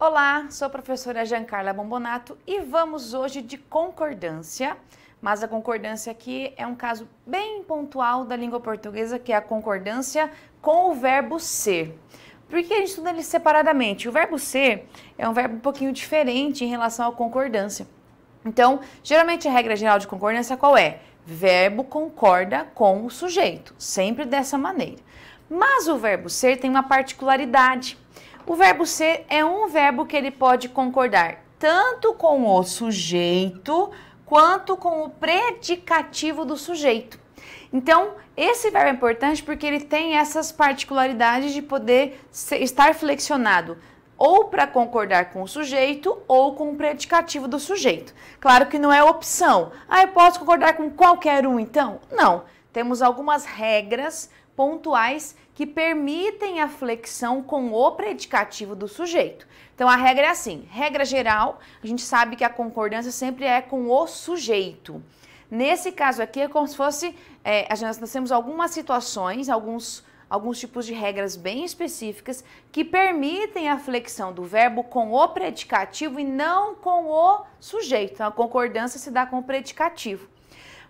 Olá, sou a professora Giancarla Bombonato e vamos hoje de concordância. Mas a concordância aqui é um caso bem pontual da língua portuguesa, que é a concordância com o verbo ser. Por que a gente estuda ele separadamente? O verbo ser é um verbo um pouquinho diferente em relação à concordância. Então, geralmente a regra geral de concordância qual é? Verbo concorda com o sujeito, sempre dessa maneira. Mas o verbo ser tem uma particularidade o verbo ser é um verbo que ele pode concordar tanto com o sujeito quanto com o predicativo do sujeito. Então, esse verbo é importante porque ele tem essas particularidades de poder ser, estar flexionado ou para concordar com o sujeito ou com o predicativo do sujeito. Claro que não é opção. Ah, eu posso concordar com qualquer um então? Não. Temos algumas regras pontuais que permitem a flexão com o predicativo do sujeito. Então a regra é assim: regra geral, a gente sabe que a concordância sempre é com o sujeito. Nesse caso aqui é como se fosse, é, nós temos algumas situações, alguns alguns tipos de regras bem específicas que permitem a flexão do verbo com o predicativo e não com o sujeito. Então, a concordância se dá com o predicativo.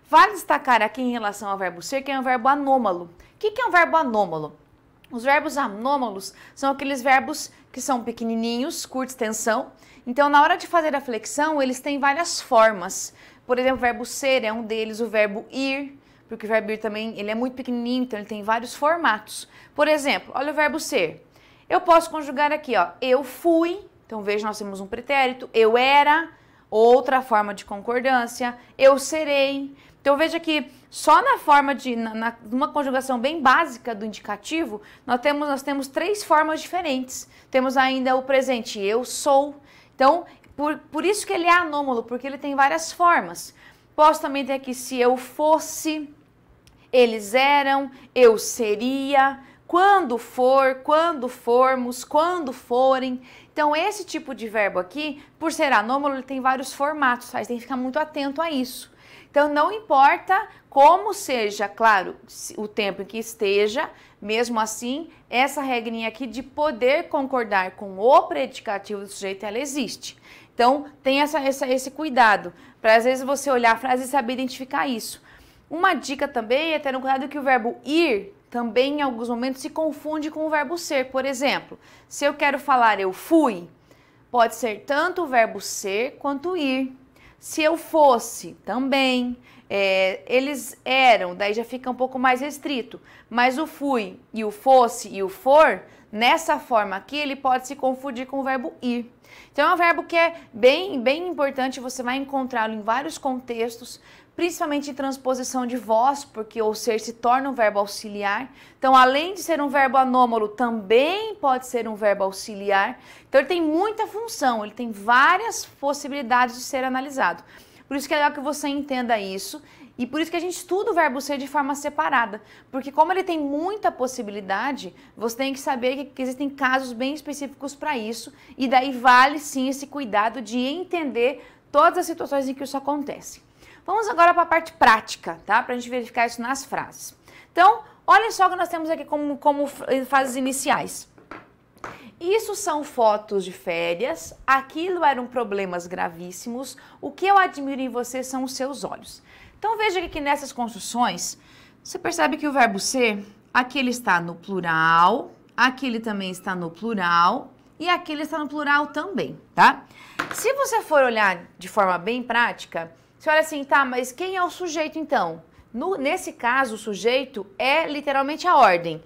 Vale destacar aqui em relação ao verbo ser que é um verbo anômalo que, que é um verbo anômalo? Os verbos anômalos são aqueles verbos que são pequenininhos, curta extensão. Então, na hora de fazer a flexão, eles têm várias formas. Por exemplo, o verbo ser é um deles, o verbo ir, porque o verbo ir também ele é muito pequenininho, então ele tem vários formatos. Por exemplo, olha o verbo ser. Eu posso conjugar aqui, ó, eu fui. Então, veja, nós temos um pretérito, eu era, outra forma de concordância, eu serei. Então veja que só na forma de na, na, uma conjugação bem básica do indicativo, nós temos, nós temos três formas diferentes. Temos ainda o presente eu sou. Então, por, por isso que ele é anômalo, porque ele tem várias formas. Posso também ter aqui se eu fosse, eles eram, eu seria, quando for, quando formos, quando forem. Então, esse tipo de verbo aqui, por ser anômalo, ele tem vários formatos, tá? aí tem que ficar muito atento a isso. Então, não importa como seja, claro, o tempo em que esteja, mesmo assim, essa regrinha aqui de poder concordar com o predicativo do sujeito, ela existe. Então, tem essa, essa esse cuidado, para às vezes você olhar a frase e saber identificar isso. Uma dica também é ter um cuidado que o verbo ir também em alguns momentos se confunde com o verbo ser. Por exemplo, se eu quero falar eu fui, pode ser tanto o verbo ser quanto ir. Se eu fosse, também. É, eles eram, daí já fica um pouco mais restrito. Mas o fui e o fosse e o for, nessa forma aqui, ele pode se confundir com o verbo ir. Então é um verbo que é bem, bem importante, você vai encontrá-lo em vários contextos principalmente em transposição de voz, porque o ser se torna um verbo auxiliar. Então, além de ser um verbo anômalo, também pode ser um verbo auxiliar. Então, ele tem muita função, ele tem várias possibilidades de ser analisado. Por isso que é legal que você entenda isso e por isso que a gente estuda o verbo ser de forma separada, porque como ele tem muita possibilidade, você tem que saber que existem casos bem específicos para isso e daí vale sim esse cuidado de entender todas as situações em que isso acontece. Vamos agora para a parte prática, tá? Para a gente verificar isso nas frases. Então, olha só o que nós temos aqui como, como eh, fases iniciais. Isso são fotos de férias, aquilo eram problemas gravíssimos, o que eu admiro em você são os seus olhos. Então veja que nessas construções, você percebe que o verbo ser, aqui ele está no plural, aqui ele também está no plural e aqui ele está no plural também, tá? Se você for olhar de forma bem prática, você olha assim, tá, mas quem é o sujeito então? No, nesse caso, o sujeito é literalmente a ordem.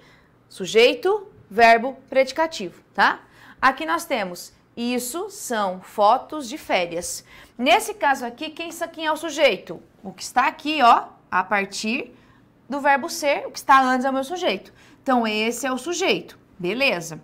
Sujeito, verbo, predicativo, tá? Aqui nós temos isso são fotos de férias. Nesse caso aqui, quem, quem é o sujeito? O que está aqui, ó, a partir do verbo ser, o que está antes é o meu sujeito. Então, esse é o sujeito, beleza.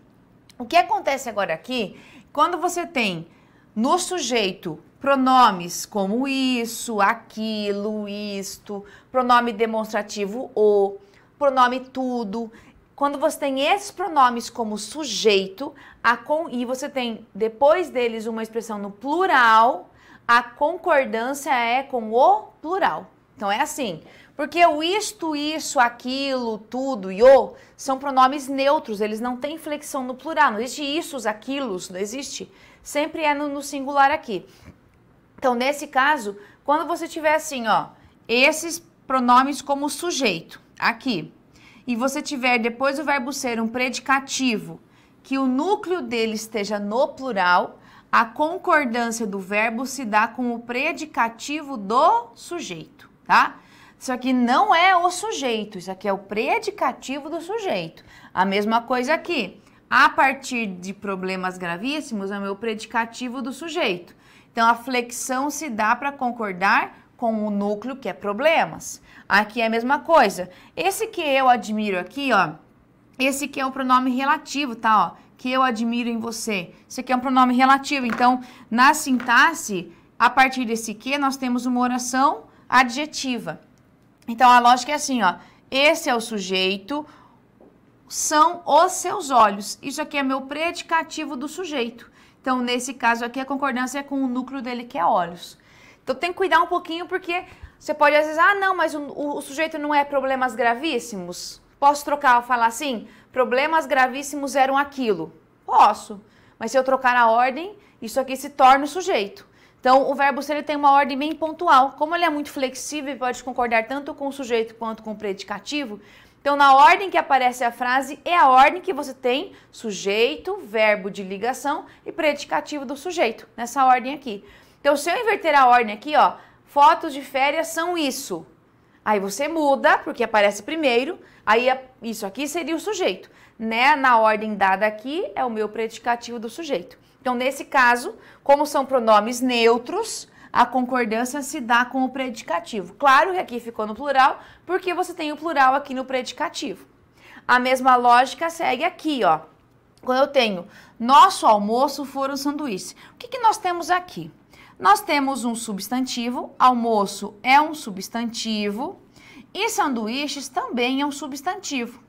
O que acontece agora aqui, quando você tem no sujeito Pronomes como isso, aquilo, isto, pronome demonstrativo o, pronome tudo. Quando você tem esses pronomes como sujeito, a com, e você tem depois deles uma expressão no plural, a concordância é com o plural. Então é assim, porque o isto, isso, aquilo, tudo e o são pronomes neutros, eles não têm flexão no plural, não existe isso, aquilo, não existe. Sempre é no, no singular aqui. Então, nesse caso, quando você tiver assim, ó, esses pronomes como sujeito, aqui, e você tiver depois do verbo ser um predicativo, que o núcleo dele esteja no plural, a concordância do verbo se dá com o predicativo do sujeito, tá? Isso aqui não é o sujeito, isso aqui é o predicativo do sujeito. A mesma coisa aqui. A partir de problemas gravíssimos é o meu predicativo do sujeito. Então, a flexão se dá para concordar com o núcleo que é problemas. Aqui é a mesma coisa. Esse que eu admiro aqui, ó, esse que é um pronome relativo, tá, ó, que eu admiro em você. Esse aqui é um pronome relativo. Então, na sintaxe, a partir desse que nós temos uma oração adjetiva. Então, a lógica é assim, ó, esse é o sujeito, são os seus olhos. Isso aqui é meu predicativo do sujeito. Então, nesse caso aqui, a concordância é com o núcleo dele, que é olhos. Então, tem que cuidar um pouquinho, porque você pode às vezes, ah, não, mas o, o, o sujeito não é problemas gravíssimos. Posso trocar, falar assim, problemas gravíssimos eram aquilo. Posso, mas se eu trocar a ordem, isso aqui se torna o sujeito. Então, o verbo ser ele tem uma ordem bem pontual. Como ele é muito flexível e pode concordar tanto com o sujeito quanto com o predicativo, então, na ordem que aparece a frase, é a ordem que você tem sujeito, verbo de ligação e predicativo do sujeito, nessa ordem aqui. Então, se eu inverter a ordem aqui, ó, fotos de férias são isso. Aí você muda, porque aparece primeiro, aí isso aqui seria o sujeito. Né? Na ordem dada aqui, é o meu predicativo do sujeito. Então, nesse caso, como são pronomes neutros, a concordância se dá com o predicativo. Claro que aqui ficou no plural, porque você tem o plural aqui no predicativo. A mesma lógica segue aqui, ó. Quando eu tenho nosso almoço foram sanduíche, o que, que nós temos aqui? Nós temos um substantivo, almoço é um substantivo e sanduíches também é um substantivo.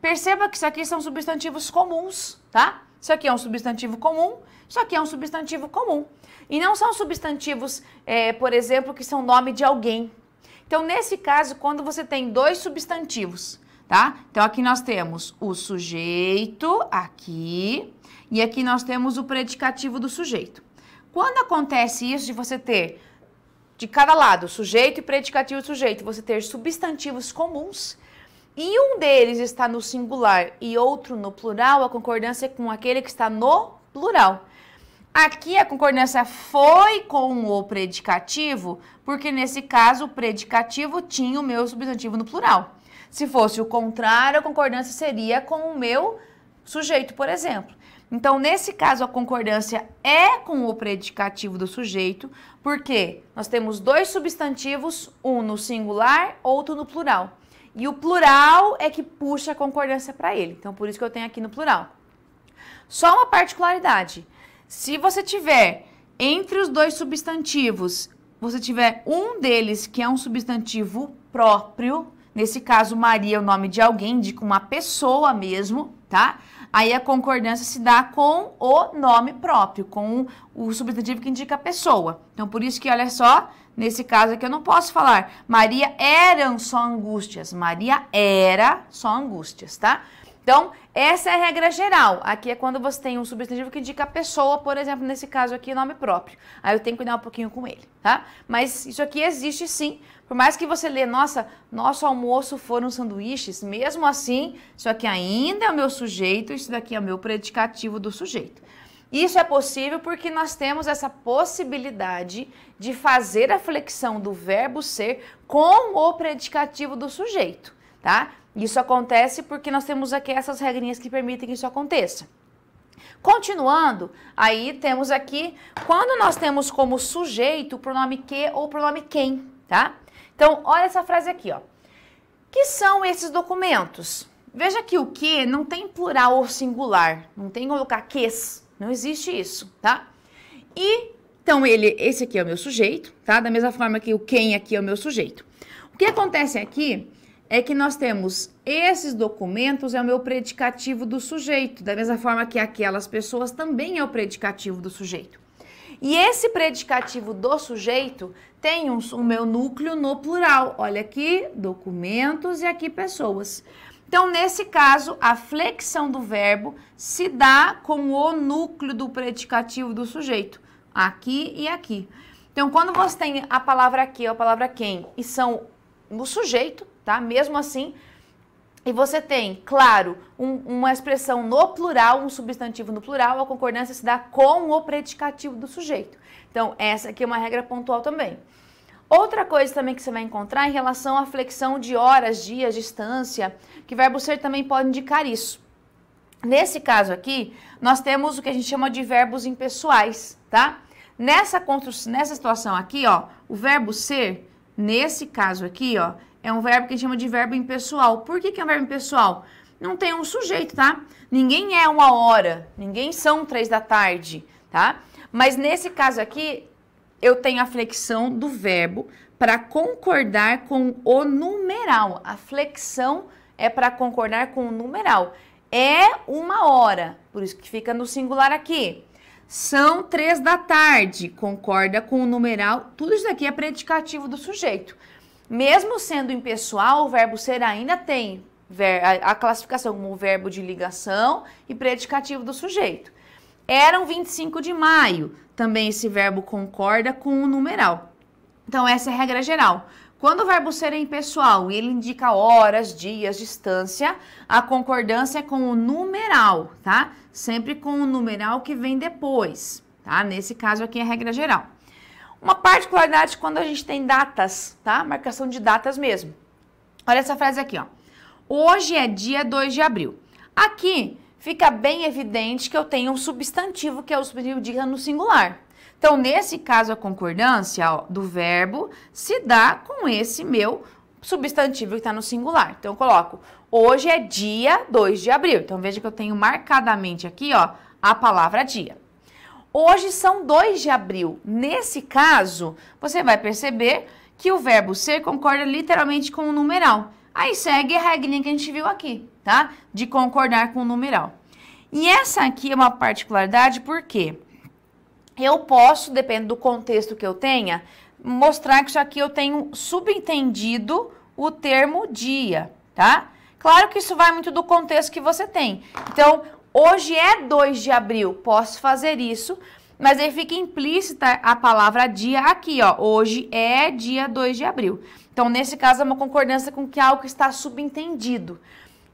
Perceba que isso aqui são substantivos comuns, tá? Isso aqui é um substantivo comum só que é um substantivo comum. E não são substantivos, é, por exemplo, que são nome de alguém. Então, nesse caso, quando você tem dois substantivos, tá? Então, aqui nós temos o sujeito, aqui, e aqui nós temos o predicativo do sujeito. Quando acontece isso de você ter de cada lado, sujeito e predicativo do sujeito, você ter substantivos comuns e um deles está no singular e outro no plural, a concordância é com aquele que está no plural. Aqui a concordância foi com o predicativo, porque nesse caso o predicativo tinha o meu substantivo no plural. Se fosse o contrário, a concordância seria com o meu sujeito, por exemplo. Então, nesse caso, a concordância é com o predicativo do sujeito, porque nós temos dois substantivos, um no singular, outro no plural. E o plural é que puxa a concordância para ele. Então, por isso que eu tenho aqui no plural. Só uma particularidade. Se você tiver entre os dois substantivos, você tiver um deles que é um substantivo próprio, nesse caso Maria é o nome de alguém, de uma pessoa mesmo, tá? Aí a concordância se dá com o nome próprio, com o substantivo que indica a pessoa. Então por isso que olha só, nesse caso aqui eu não posso falar Maria eram só angústias, Maria era só angústias, tá? Então, essa é a regra geral. Aqui é quando você tem um substantivo que indica a pessoa, por exemplo, nesse caso aqui, nome próprio. Aí eu tenho que cuidar um pouquinho com ele, tá? Mas isso aqui existe sim. Por mais que você lê, nossa, nosso almoço foram sanduíches, mesmo assim, isso aqui ainda é o meu sujeito, isso daqui é o meu predicativo do sujeito. Isso é possível porque nós temos essa possibilidade de fazer a flexão do verbo ser com o predicativo do sujeito, tá? Isso acontece porque nós temos aqui essas regrinhas que permitem que isso aconteça. Continuando, aí temos aqui quando nós temos como sujeito o pronome que ou o pronome quem, tá? Então, olha essa frase aqui, ó. Que são esses documentos? Veja que o que não tem plural ou singular, não tem colocar ques, não existe isso, tá? E então ele, esse aqui é o meu sujeito, tá? Da mesma forma que o quem aqui é o meu sujeito. O que acontece aqui é que nós temos esses documentos é o meu predicativo do sujeito, da mesma forma que aquelas pessoas também é o predicativo do sujeito. E esse predicativo do sujeito tem um, o meu núcleo no plural. Olha aqui, documentos e aqui pessoas. Então, nesse caso, a flexão do verbo se dá com o núcleo do predicativo do sujeito, aqui e aqui. Então, quando você tem a palavra aqui ou a palavra quem e são no sujeito, tá? Mesmo assim, e você tem, claro, um, uma expressão no plural, um substantivo no plural, a concordância se dá com o predicativo do sujeito. Então, essa aqui é uma regra pontual também. Outra coisa também que você vai encontrar em relação à flexão de horas, dias, distância, que verbo ser também pode indicar isso. Nesse caso aqui, nós temos o que a gente chama de verbos impessoais, tá? Nessa, nessa situação aqui, ó, o verbo ser, Nesse caso aqui, ó, é um verbo que chama de verbo impessoal. Por que, que é um verbo impessoal? Não tem um sujeito, tá? Ninguém é uma hora, ninguém são três da tarde, tá? Mas nesse caso aqui, eu tenho a flexão do verbo para concordar com o numeral. A flexão é para concordar com o numeral. É uma hora, por isso que fica no singular aqui. São três da tarde, concorda com o numeral. Tudo isso aqui é predicativo do sujeito. Mesmo sendo impessoal, o verbo ser ainda tem a classificação como verbo de ligação e predicativo do sujeito. Eram 25 de maio. Também esse verbo concorda com o numeral. Então, essa é a regra geral. Quando o verbo ser é impessoal e ele indica horas, dias, distância, a concordância é com o numeral, tá? Sempre com o numeral que vem depois, tá? Nesse caso aqui é regra geral. Uma particularidade quando a gente tem datas, tá? Marcação de datas mesmo. Olha essa frase aqui, ó. Hoje é dia 2 de abril. Aqui fica bem evidente que eu tenho um substantivo, que é o substantivo dia no singular, então, nesse caso, a concordância ó, do verbo se dá com esse meu substantivo que está no singular. Então, eu coloco, hoje é dia 2 de abril. Então, veja que eu tenho marcadamente aqui, ó, a palavra dia. Hoje são 2 de abril. Nesse caso, você vai perceber que o verbo ser concorda literalmente com o numeral. Aí segue a regrinha que a gente viu aqui, tá? De concordar com o numeral. E essa aqui é uma particularidade porque eu posso, dependendo do contexto que eu tenha, mostrar que isso aqui eu tenho subentendido o termo dia, tá? Claro que isso vai muito do contexto que você tem. Então, hoje é 2 de abril, posso fazer isso, mas aí fica implícita a palavra dia aqui, ó. Hoje é dia 2 de abril. Então, nesse caso, é uma concordância com que algo está subentendido.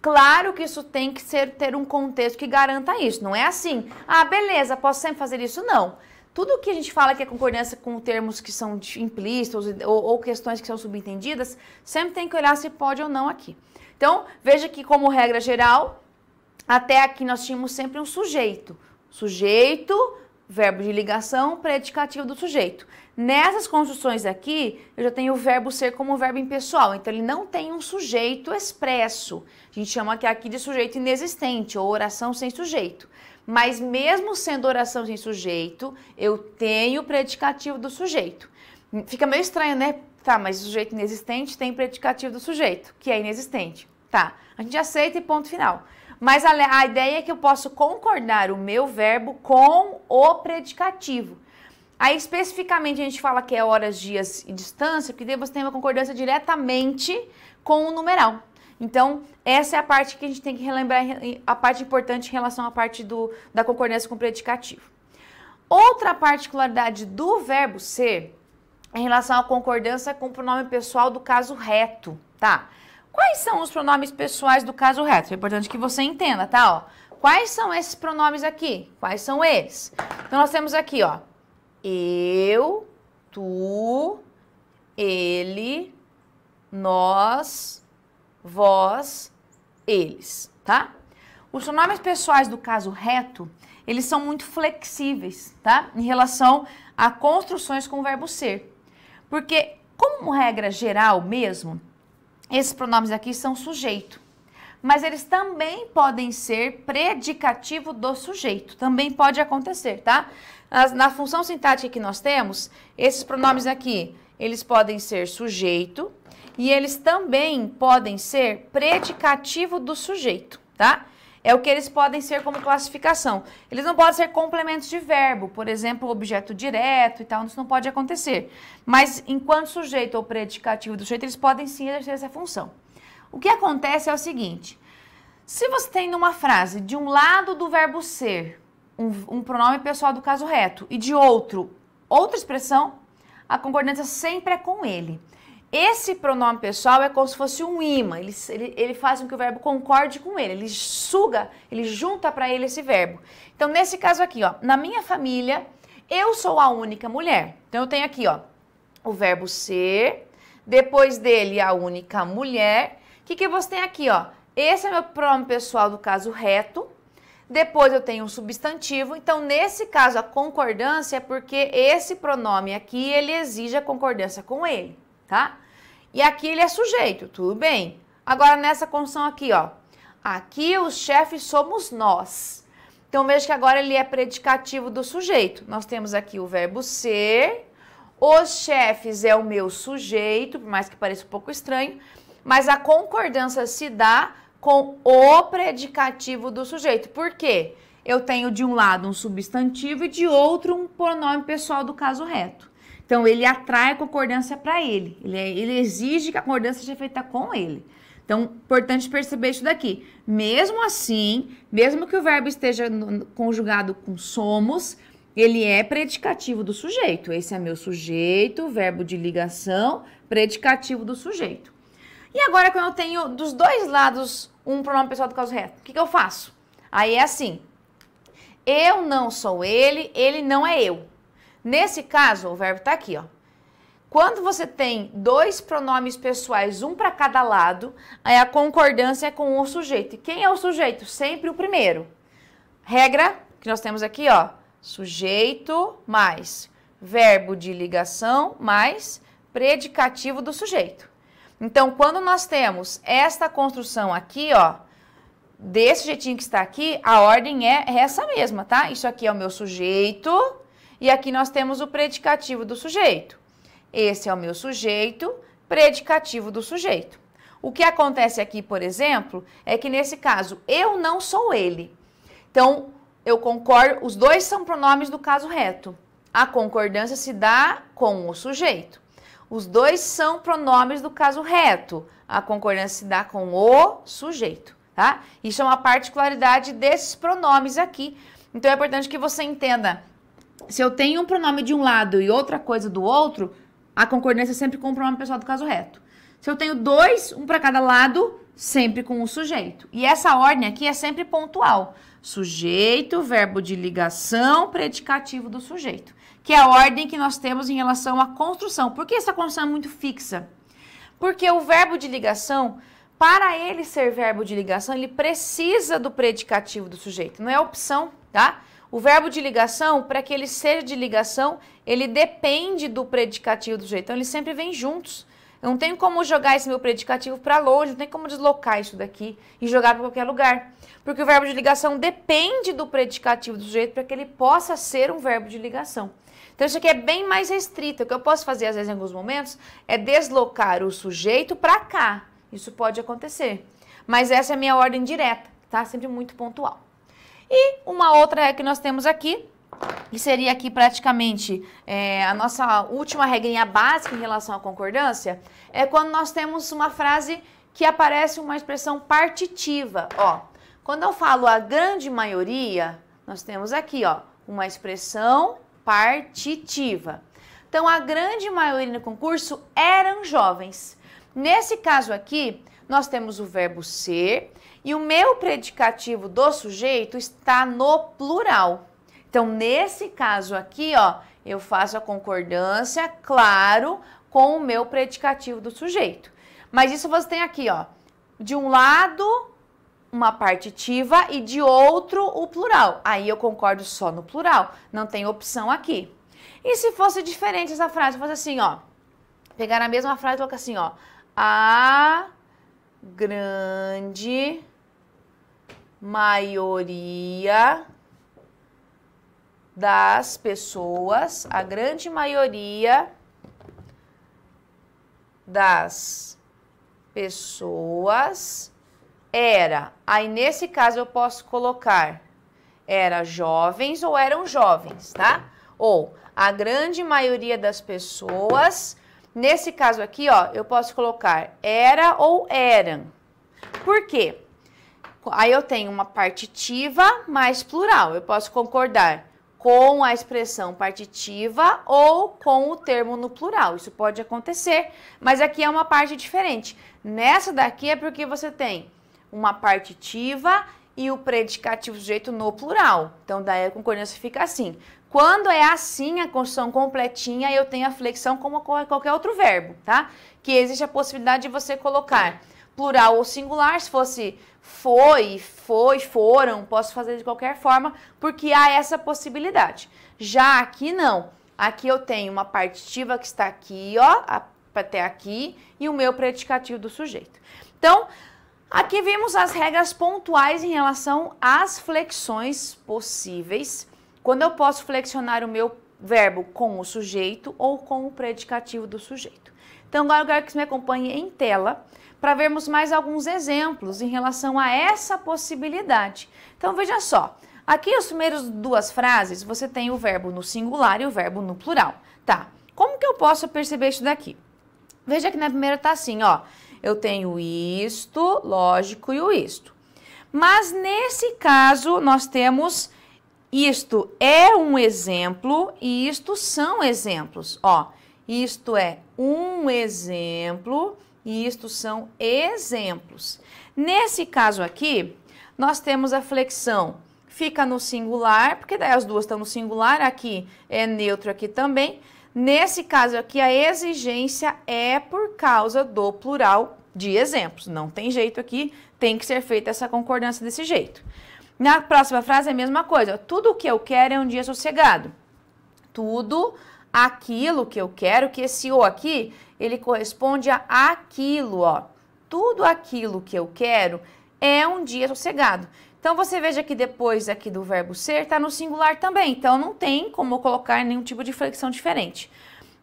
Claro que isso tem que ser ter um contexto que garanta isso. Não é assim, ah, beleza, posso sempre fazer isso? Não tudo que a gente fala que é concordância com termos que são implícitos ou, ou, questões que são subentendidas, sempre tem que olhar se pode ou não aqui. Então, veja que, como regra geral, até aqui nós tínhamos sempre um sujeito. Sujeito, verbo de ligação, predicativo do sujeito. Nessas construções aqui, eu já tenho o verbo ser como um verbo impessoal, então ele não tem um sujeito expresso. A gente chama aqui de sujeito inexistente ou oração sem sujeito. Mas mesmo sendo oração sem sujeito, eu tenho o predicativo do sujeito. Fica meio estranho, né? Tá, mas o sujeito inexistente tem predicativo do sujeito, que é inexistente. Tá, a gente aceita e ponto final. Mas a, a ideia é que eu posso concordar o meu verbo com o predicativo. Aí especificamente a gente fala que é horas, dias e distância, porque daí você tem uma concordância diretamente com o numeral. Então, essa é a parte que a gente tem que relembrar, a parte importante em relação à parte do, da concordância com o predicativo. Outra particularidade do verbo ser é em relação à concordância com o pronome pessoal do caso reto, tá? Quais são os pronomes pessoais do caso reto? É importante que você entenda, tá? Ó, quais são esses pronomes aqui? Quais são eles? Então, nós temos aqui, ó, eu, tu, ele, nós, vós, eles, tá? Os pronomes pessoais do caso reto, eles são muito flexíveis, tá? Em relação a construções com o verbo ser. Porque, como regra geral mesmo, esses pronomes aqui são sujeito mas eles também podem ser predicativo do sujeito. Também pode acontecer, tá? Na função sintática que nós temos, esses pronomes aqui, eles podem ser sujeito e eles também podem ser predicativo do sujeito, tá? É o que eles podem ser como classificação. Eles não podem ser complementos de verbo, por exemplo, objeto direto e tal, isso não pode acontecer. Mas enquanto sujeito ou predicativo do sujeito, eles podem sim exercer essa função. O que acontece é o seguinte: se você tem numa frase de um lado do verbo ser um, um pronome pessoal do caso reto e de outro outra expressão, a concordância sempre é com ele. Esse pronome pessoal é como se fosse um imã, ele, ele, ele faz com que o verbo concorde com ele, ele suga, ele junta para ele esse verbo. Então, nesse caso aqui, ó, na minha família, eu sou a única mulher. Então, eu tenho aqui ó, o verbo ser, depois dele a única mulher, o que, que você tem aqui, ó? Esse é meu pronome pessoal do caso reto. Depois eu tenho um substantivo. Então, nesse caso, a concordância é porque esse pronome aqui, ele exige a concordância com ele, tá? E aqui ele é sujeito, tudo bem. Agora, nessa condição aqui, ó. Aqui os chefes somos nós. Então, veja que agora ele é predicativo do sujeito. Nós temos aqui o verbo ser. Os chefes é o meu sujeito, por mais que pareça um pouco estranho mas a concordância se dá com o predicativo do sujeito. Por quê? Eu tenho de um lado um substantivo e de outro um pronome pessoal do caso reto. Então ele atrai a concordância para ele. ele. É, ele exige que a concordância seja feita com ele. Então, importante perceber isso daqui. Mesmo assim, mesmo que o verbo esteja conjugado com somos, ele é predicativo do sujeito. Esse é meu sujeito, verbo de ligação, predicativo do sujeito. E agora quando eu tenho dos dois lados um pronome pessoal do caso reto, o que, que eu faço? Aí é assim, eu não sou ele, ele não é eu. Nesse caso, o verbo está aqui, ó. Quando você tem dois pronomes pessoais, um para cada lado, aí a concordância é com o sujeito. E quem é o sujeito? Sempre o primeiro. Regra que nós temos aqui, ó, sujeito mais verbo de ligação mais predicativo do sujeito. Então, quando nós temos esta construção aqui, ó, desse jeitinho que está aqui, a ordem é essa mesma, tá? Isso aqui é o meu sujeito e aqui nós temos o predicativo do sujeito. Esse é o meu sujeito, predicativo do sujeito. O que acontece aqui, por exemplo, é que nesse caso eu não sou ele. Então, eu concordo, os dois são pronomes do caso reto. A concordância se dá com o sujeito. Os dois são pronomes do caso reto. A concordância se dá com o sujeito, tá? Isso é uma particularidade desses pronomes aqui. Então é importante que você entenda. Se eu tenho um pronome de um lado e outra coisa do outro, a concordância é sempre com o pronome pessoal do caso reto. Se eu tenho dois, um para cada lado, sempre com o sujeito. E essa ordem aqui é sempre pontual. Sujeito, verbo de ligação, predicativo do sujeito que é a ordem que nós temos em relação à construção. Por que essa construção é muito fixa? Porque o verbo de ligação, para ele ser verbo de ligação, ele precisa do predicativo do sujeito, não é opção, tá? O verbo de ligação, para que ele seja de ligação, ele depende do predicativo do sujeito. Então, eles sempre vêm juntos. Eu não tenho como jogar esse meu predicativo para longe, não tem como deslocar isso daqui e jogar para qualquer lugar. Porque o verbo de ligação depende do predicativo do sujeito para que ele possa ser um verbo de ligação. Então isso aqui é bem mais restrito. O que eu posso fazer, às vezes, em alguns momentos, é deslocar o sujeito para cá. Isso pode acontecer. Mas essa é a minha ordem direta, tá? Sempre muito pontual. E uma outra é que nós temos aqui que seria aqui praticamente é, a nossa última regrinha básica em relação à concordância, é quando nós temos uma frase que aparece uma expressão partitiva. Ó, quando eu falo a grande maioria, nós temos aqui ó, uma expressão partitiva. Então, a grande maioria no concurso eram jovens. Nesse caso aqui, nós temos o verbo ser e o meu predicativo do sujeito está no plural. Então, nesse caso aqui, ó, eu faço a concordância, claro, com o meu predicativo do sujeito. Mas isso você tem aqui, ó. De um lado, uma partitiva e de outro, o plural. Aí eu concordo só no plural, não tem opção aqui. E se fosse diferente essa frase, fosse assim, ó. Pegar a mesma frase e colocar assim, ó. A grande maioria das pessoas, a grande maioria das pessoas era, aí nesse caso eu posso colocar era jovens ou eram jovens, tá? Ou a grande maioria das pessoas, nesse caso aqui, ó, eu posso colocar era ou eram. Por quê? Aí eu tenho uma partitiva mais plural. Eu posso concordar com a expressão partitiva ou com o termo no plural. Isso pode acontecer, mas aqui é uma parte diferente. Nessa daqui é porque você tem uma partitiva e o predicativo sujeito no plural. Então, daí a concordância fica assim. Quando é assim a construção completinha, eu tenho a flexão como qualquer outro verbo, tá? Que existe a possibilidade de você colocar plural ou singular. Se fosse foi, foi, foram, posso fazer de qualquer forma, porque há essa possibilidade. Já aqui não. Aqui eu tenho uma partitiva que está aqui, ó, até aqui, e o meu predicativo do sujeito. Então, aqui vimos as regras pontuais em relação às flexões possíveis. Quando eu posso flexionar o meu verbo com o sujeito ou com o predicativo do sujeito. Então, agora eu quero que você me acompanhe em tela para vermos mais alguns exemplos em relação a essa possibilidade. Então veja só, aqui as primeiras duas frases você tem o verbo no singular e o verbo no plural. Tá, como que eu posso perceber isso daqui? Veja que na primeira tá assim, ó, eu tenho isto, lógico, e o isto. Mas nesse caso nós temos isto é um exemplo e isto são exemplos, ó. Isto é um exemplo e isto são exemplos. Nesse caso aqui, nós temos a flexão fica no singular, porque daí as duas estão no singular, aqui é neutro, aqui também. Nesse caso aqui, a exigência é por causa do plural de exemplos. Não tem jeito aqui, tem que ser feita essa concordância desse jeito. Na próxima frase é a mesma coisa. Tudo o que eu quero é um dia sossegado. Tudo aquilo que eu quero, que esse o aqui, ele corresponde a aquilo, ó. Tudo aquilo que eu quero é um dia sossegado. Então, você veja que depois aqui do verbo ser, está no singular também. Então, não tem como colocar nenhum tipo de flexão diferente.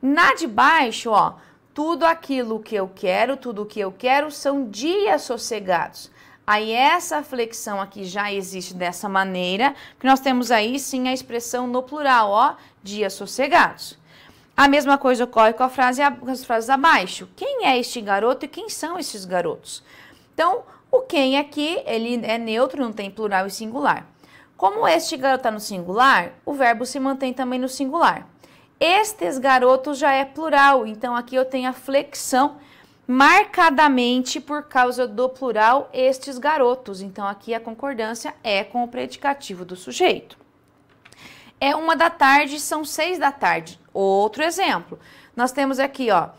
Na de baixo, ó, tudo aquilo que eu quero, tudo que eu quero são dias sossegados. Aí essa flexão aqui já existe dessa maneira, que nós temos aí sim a expressão no plural, ó, dias sossegados. A mesma coisa ocorre com, frase, com as frases abaixo. Quem é este garoto e quem são estes garotos? Então, o quem aqui, ele é neutro, não tem plural e singular. Como este garoto está no singular, o verbo se mantém também no singular. Estes garotos já é plural, então aqui eu tenho a flexão marcadamente por causa do plural estes garotos. Então aqui a concordância é com o predicativo do sujeito é uma da tarde, são seis da tarde. Outro exemplo. Nós temos aqui, ó.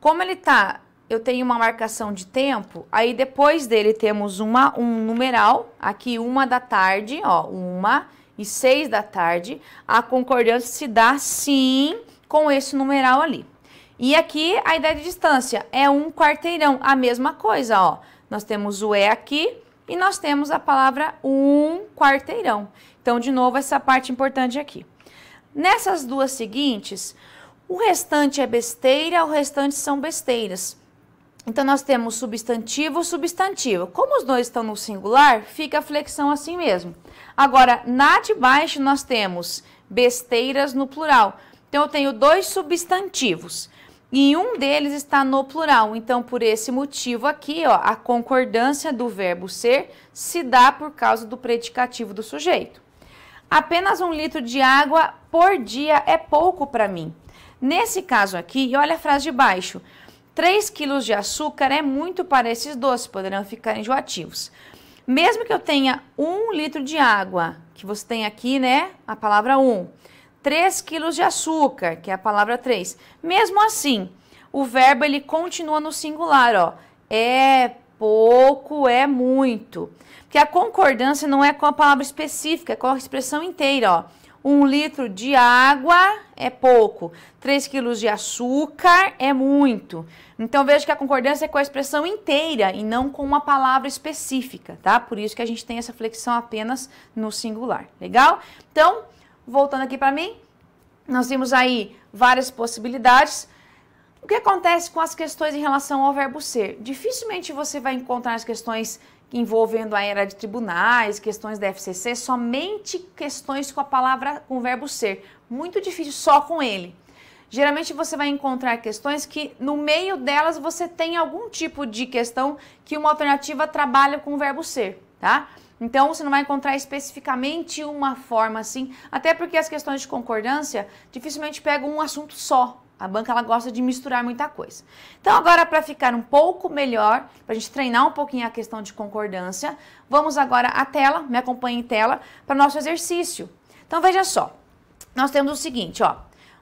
Como ele tá, eu tenho uma marcação de tempo, aí depois dele temos uma, um numeral, aqui uma da tarde, ó, uma e seis da tarde. A concordância se dá, sim, com esse numeral ali. E aqui a ideia de distância é um quarteirão, a mesma coisa, ó. Nós temos o E aqui e nós temos a palavra um quarteirão. Então, de novo, essa parte importante aqui. Nessas duas seguintes, o restante é besteira, o restante são besteiras. Então, nós temos substantivo, substantivo. Como os dois estão no singular, fica a flexão assim mesmo. Agora, na de baixo, nós temos besteiras no plural. Então, eu tenho dois substantivos e um deles está no plural. Então, por esse motivo aqui, ó, a concordância do verbo ser se dá por causa do predicativo do sujeito. Apenas um litro de água por dia é pouco para mim. Nesse caso aqui, e olha a frase de baixo. 3 quilos de açúcar é muito para esses doces, poderão ficar enjoativos. Mesmo que eu tenha um litro de água, que você tem aqui, né, a palavra 1, 3 quilos de açúcar, que é a palavra 3. Mesmo assim, o verbo ele continua no singular, ó. É pouco, é muito que a concordância não é com a palavra específica, é com a expressão inteira, ó. Um litro de água é pouco, três quilos de açúcar é muito. Então veja que a concordância é com a expressão inteira e não com uma palavra específica, tá? Por isso que a gente tem essa flexão apenas no singular, legal? Então, voltando aqui para mim, nós vimos aí várias possibilidades. O que acontece com as questões em relação ao verbo ser? Dificilmente você vai encontrar as questões envolvendo a era de tribunais, questões da FCC, somente questões com a palavra, com o verbo ser. Muito difícil só com ele. Geralmente você vai encontrar questões que no meio delas você tem algum tipo de questão que uma alternativa trabalha com o verbo ser, tá? Então você não vai encontrar especificamente uma forma assim, até porque as questões de concordância dificilmente pegam um assunto só, a banca ela gosta de misturar muita coisa. Então agora para ficar um pouco melhor, para a gente treinar um pouquinho a questão de concordância, vamos agora à tela, me acompanhe em tela para nosso exercício. Então veja só, nós temos o seguinte, ó,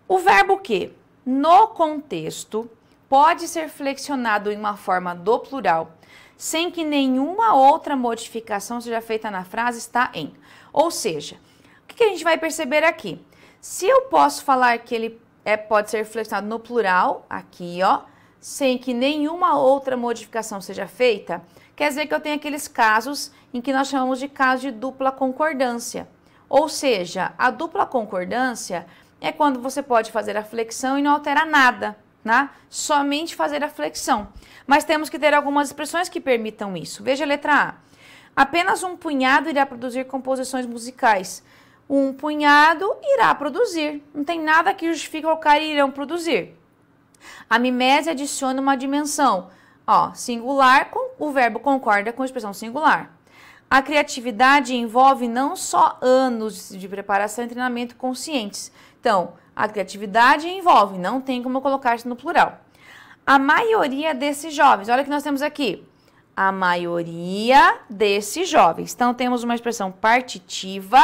o verbo que no contexto pode ser flexionado em uma forma do plural, sem que nenhuma outra modificação seja feita na frase está em. Ou seja, o que a gente vai perceber aqui? Se eu posso falar que ele é, pode ser flexionado no plural, aqui, ó, sem que nenhuma outra modificação seja feita, quer dizer que eu tenho aqueles casos em que nós chamamos de caso de dupla concordância. Ou seja, a dupla concordância é quando você pode fazer a flexão e não alterar nada, né? Somente fazer a flexão. Mas temos que ter algumas expressões que permitam isso. Veja a letra A. Apenas um punhado irá produzir composições musicais um punhado irá produzir. Não tem nada que justifique colocar irão produzir. A mimese adiciona uma dimensão, ó, singular, com, o verbo concorda com a expressão singular. A criatividade envolve não só anos de preparação e treinamento conscientes. Então, a criatividade envolve, não tem como colocar isso no plural. A maioria desses jovens, olha o que nós temos aqui. A maioria desses jovens. Então, temos uma expressão partitiva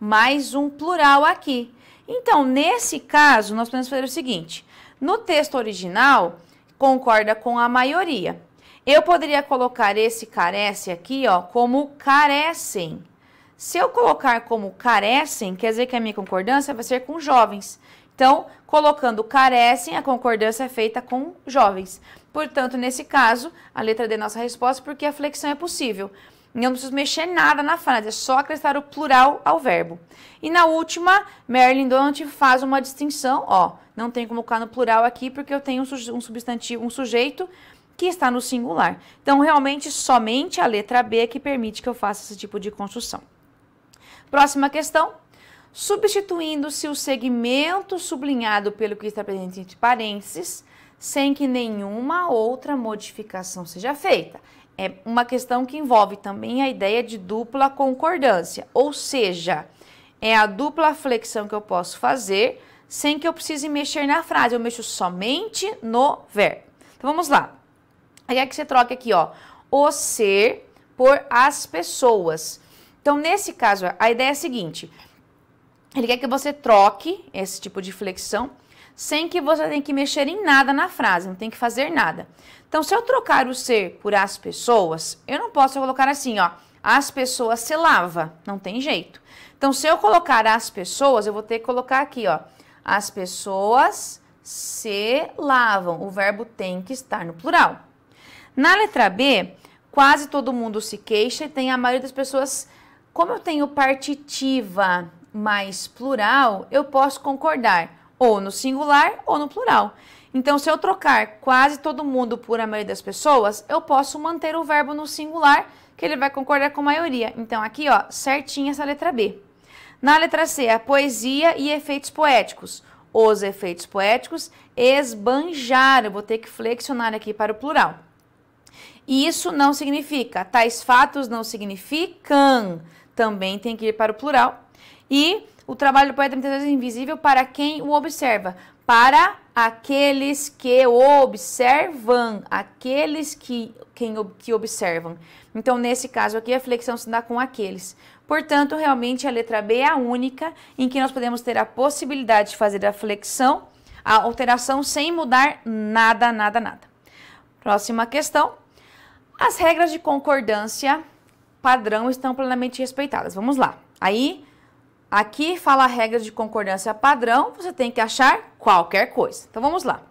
mais um plural aqui. Então, nesse caso, nós podemos fazer o seguinte: no texto original, concorda com a maioria. Eu poderia colocar esse carece aqui, ó, como carecem. Se eu colocar como carecem, quer dizer que a minha concordância vai ser com jovens. Então, colocando carecem, a concordância é feita com jovens. Portanto, nesse caso, a letra D é nossa resposta porque a flexão é possível. Eu não preciso mexer nada na frase, é só acrescentar o plural ao verbo. E na última, Marilyn Donald faz uma distinção, ó, não tem como colocar no plural aqui porque eu tenho um substantivo, um sujeito que está no singular. Então, realmente, somente a letra B é que permite que eu faça esse tipo de construção. Próxima questão. Substituindo-se o segmento sublinhado pelo que está presente entre parênteses, sem que nenhuma outra modificação seja feita é uma questão que envolve também a ideia de dupla concordância, ou seja, é a dupla flexão que eu posso fazer sem que eu precise mexer na frase, eu mexo somente no verbo. Então vamos lá. Aí é que você troca aqui, ó, o ser por as pessoas. Então nesse caso, a ideia é a seguinte: ele quer que você troque esse tipo de flexão sem que você tenha que mexer em nada na frase, não tem que fazer nada. Então, se eu trocar o ser por as pessoas, eu não posso colocar assim, ó, as pessoas se lava, não tem jeito. Então, se eu colocar as pessoas, eu vou ter que colocar aqui, ó, as pessoas se lavam. O verbo tem que estar no plural. Na letra B, quase todo mundo se queixa e tem a maioria das pessoas. Como eu tenho partitiva mais plural, eu posso concordar ou no singular ou no plural. Então, se eu trocar quase todo mundo por a maioria das pessoas, eu posso manter o verbo no singular, que ele vai concordar com a maioria. Então, aqui, ó, certinha essa letra B. Na letra C, a poesia e efeitos poéticos. Os efeitos poéticos esbanjaram. Vou ter que flexionar aqui para o plural. E isso não significa, tais fatos não significam. Também tem que ir para o plural. E o trabalho do poeta muitas vezes é invisível para quem o observa, para aqueles que observam, aqueles que, quem, que observam. Então, nesse caso aqui, a flexão se dá com aqueles. Portanto, realmente a letra B é a única em que nós podemos ter a possibilidade de fazer a flexão, a alteração sem mudar nada, nada, nada. Próxima questão. As regras de concordância padrão estão plenamente respeitadas. Vamos lá. Aí, Aqui fala a regra de concordância padrão, você tem que achar qualquer coisa. Então vamos lá.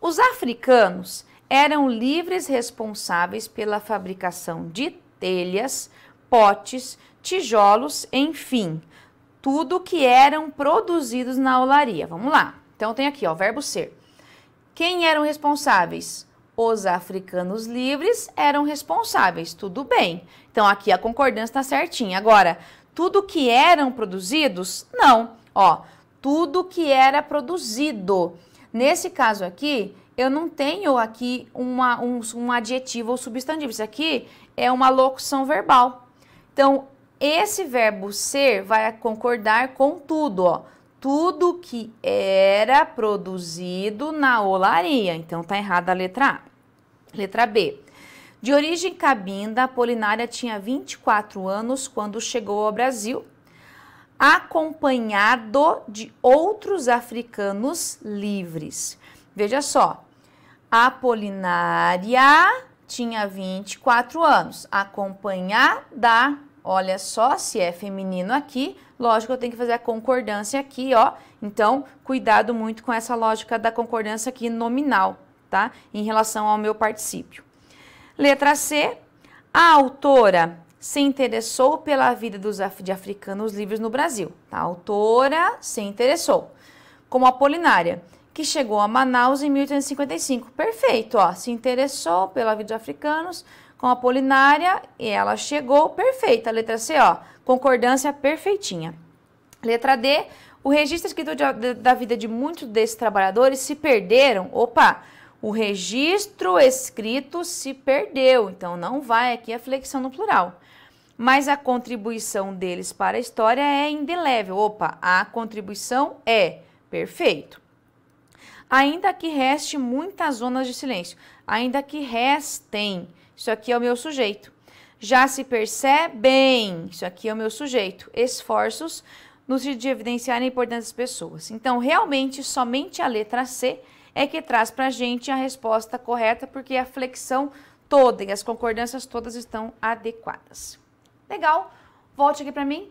Os africanos eram livres responsáveis pela fabricação de telhas, potes, tijolos, enfim, tudo que eram produzidos na olaria. Vamos lá. Então tem aqui, ó, o verbo ser. Quem eram responsáveis? Os africanos livres eram responsáveis, tudo bem. Então aqui a concordância está certinha. Agora, tudo que eram produzidos? Não. Ó, tudo que era produzido. Nesse caso aqui, eu não tenho aqui uma, um, um adjetivo ou substantivo. Isso aqui é uma locução verbal. Então, esse verbo ser vai concordar com tudo, ó. Tudo que era produzido na olaria. Então, tá errada a letra A. Letra B. De origem cabinda, Apolinária tinha 24 anos quando chegou ao Brasil, acompanhado de outros africanos livres. Veja só, Apolinária tinha 24 anos, acompanhada, olha só, se é feminino aqui, lógico, eu tenho que fazer a concordância aqui, ó. Então, cuidado muito com essa lógica da concordância aqui nominal, tá? Em relação ao meu particípio. Letra C, a autora se interessou pela vida dos af de africanos livres no Brasil. A autora se interessou, como Apolinária, que chegou a Manaus em 1855. Perfeito, ó, se interessou pela vida dos africanos, com Apolinária, e ela chegou perfeita. Letra C, ó, concordância perfeitinha. Letra D, o registro escrito de, de, da vida de muitos desses trabalhadores se perderam, opa, o registro escrito se perdeu, então não vai aqui a flexão no plural. Mas a contribuição deles para a história é indelével. Opa, a contribuição é perfeito. Ainda que reste muitas zonas de silêncio, ainda que restem, isso aqui é o meu sujeito. Já se percebem, isso aqui é o meu sujeito. Esforços no sentido de evidenciar a importância das pessoas. Então, realmente, somente a letra C é que traz para a gente a resposta correta, porque a flexão toda e as concordâncias todas estão adequadas. Legal? Volte aqui para mim.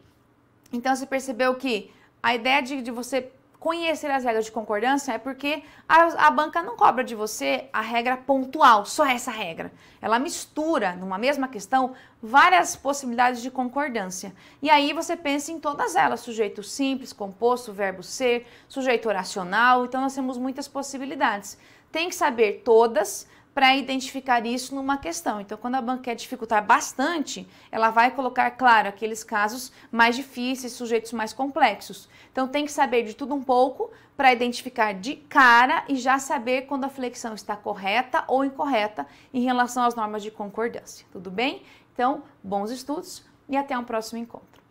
Então, você percebeu que a ideia de, de você conhecer as regras de concordância é porque a, a, banca não cobra de você a regra pontual, só essa regra. Ela mistura numa mesma questão várias possibilidades de concordância. E aí você pensa em todas elas: sujeito simples, composto, verbo ser, sujeito oracional. Então nós temos muitas possibilidades. Tem que saber todas, para identificar isso numa questão. Então, quando a banca quer dificultar bastante, ela vai colocar, claro, aqueles casos mais difíceis, sujeitos mais complexos. Então, tem que saber de tudo um pouco para identificar de cara e já saber quando a flexão está correta ou incorreta em relação às normas de concordância. Tudo bem? Então, bons estudos e até um próximo encontro.